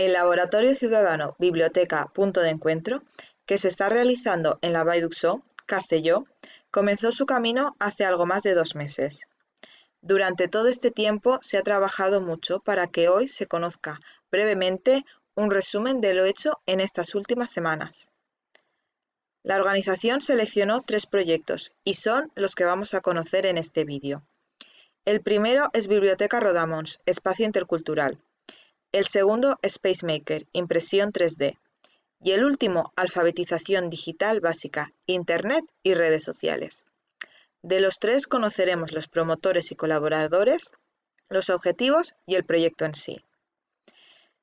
El Laboratorio Ciudadano Biblioteca Punto de Encuentro, que se está realizando en la Bayduxo Castelló, comenzó su camino hace algo más de dos meses. Durante todo este tiempo se ha trabajado mucho para que hoy se conozca brevemente un resumen de lo hecho en estas últimas semanas. La organización seleccionó tres proyectos y son los que vamos a conocer en este vídeo. El primero es Biblioteca Rodamons, espacio intercultural, el segundo Spacemaker, impresión 3 d y el último alfabetización digital básica, Internet y redes sociales. De los tres conoceremos los promotores y colaboradores, los objetivos y el proyecto en sí.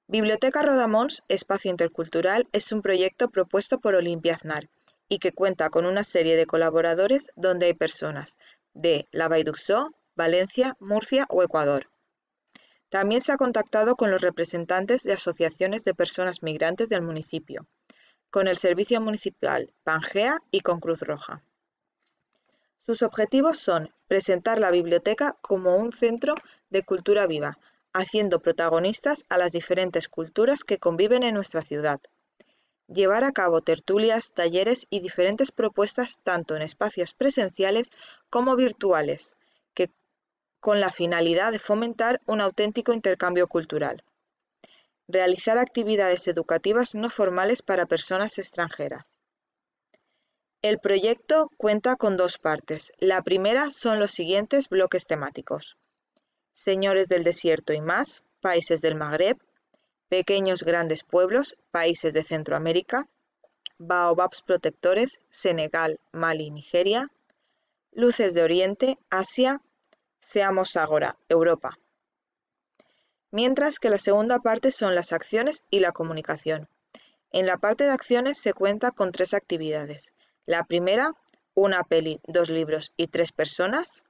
Biblioteca Rodamons Espacio Intercultural es un proyecto propuesto por Olimpia Aznar y que cuenta con una serie de colaboradores donde hay personas de Lavaiduxó, Valencia, Murcia o Ecuador. También se ha contactado con los representantes de asociaciones de personas migrantes del municipio, con el Servicio Municipal Pangea y con Cruz Roja. Sus objetivos son presentar la biblioteca como un centro de cultura viva, haciendo protagonistas a las diferentes culturas que conviven en nuestra ciudad. Llevar a cabo tertulias, talleres y diferentes propuestas tanto en espacios presenciales como virtuales, con la finalidad de fomentar un auténtico intercambio cultural. Realizar actividades educativas no formales para personas extranjeras. El proyecto cuenta con dos partes. La primera son los siguientes bloques temáticos. Señores del desierto y más, países del Magreb, pequeños grandes pueblos, países de Centroamérica, baobabs protectores, Senegal, Mali, Nigeria, luces de Oriente, Asia, Seamos agora, Europa. Mientras que la segunda parte son las acciones y la comunicación. En la parte de acciones se cuenta con tres actividades. La primera, una peli, dos libros y tres personas.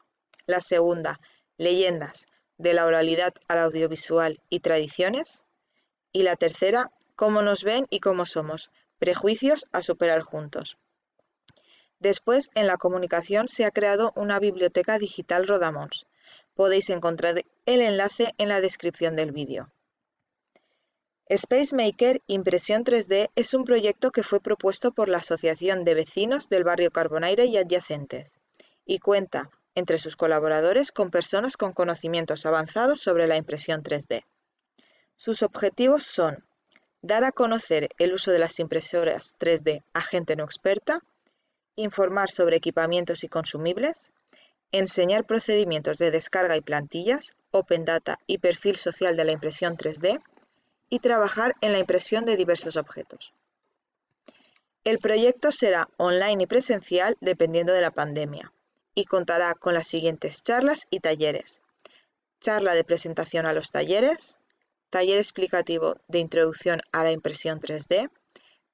La segunda, leyendas, de la oralidad al audiovisual y tradiciones. Y la tercera, cómo nos ven y cómo somos, prejuicios a superar juntos. Después, en la comunicación se ha creado una biblioteca digital Rodamons, Podéis encontrar el enlace en la descripción del vídeo. Spacemaker Impresión 3D es un proyecto que fue propuesto por la Asociación de Vecinos del Barrio Carbonaire y Adyacentes y cuenta, entre sus colaboradores, con personas con conocimientos avanzados sobre la impresión 3D. Sus objetivos son dar a conocer el uso de las impresoras 3D a gente no experta, informar sobre equipamientos y consumibles, Enseñar procedimientos de descarga y plantillas, Open Data y perfil social de la impresión 3D y trabajar en la impresión de diversos objetos. El proyecto será online y presencial dependiendo de la pandemia y contará con las siguientes charlas y talleres. Charla de presentación a los talleres, taller explicativo de introducción a la impresión 3D,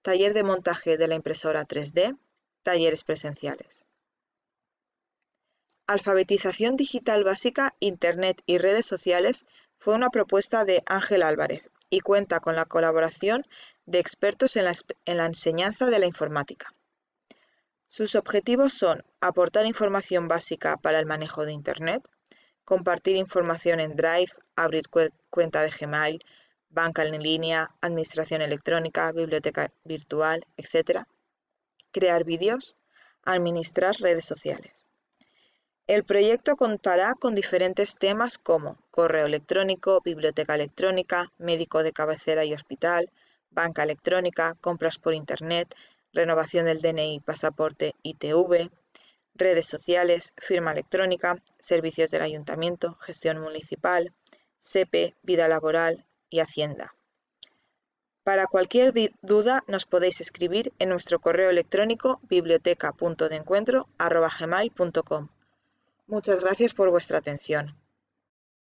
taller de montaje de la impresora 3D, talleres presenciales. Alfabetización digital básica, Internet y redes sociales fue una propuesta de Ángel Álvarez y cuenta con la colaboración de expertos en la, enseñanza de la informática. Sus objetivos son aportar información básica para el manejo de Internet, compartir información en Drive, abrir cuenta de Gmail, banca en línea, administración electrónica, biblioteca virtual, etc. Crear vídeos, administrar redes sociales. El proyecto contará con diferentes temas como correo electrónico, biblioteca electrónica, médico de cabecera y hospital, banca electrónica, compras por Internet, renovación del DNI, pasaporte ITV, redes sociales, firma electrónica, servicios del ayuntamiento, gestión municipal, SEPE, vida laboral y Hacienda. Para cualquier duda nos podéis escribir en nuestro correo electrónico biblioteca.deencuentro.gmail.com. Muchas gracias por vuestra atención.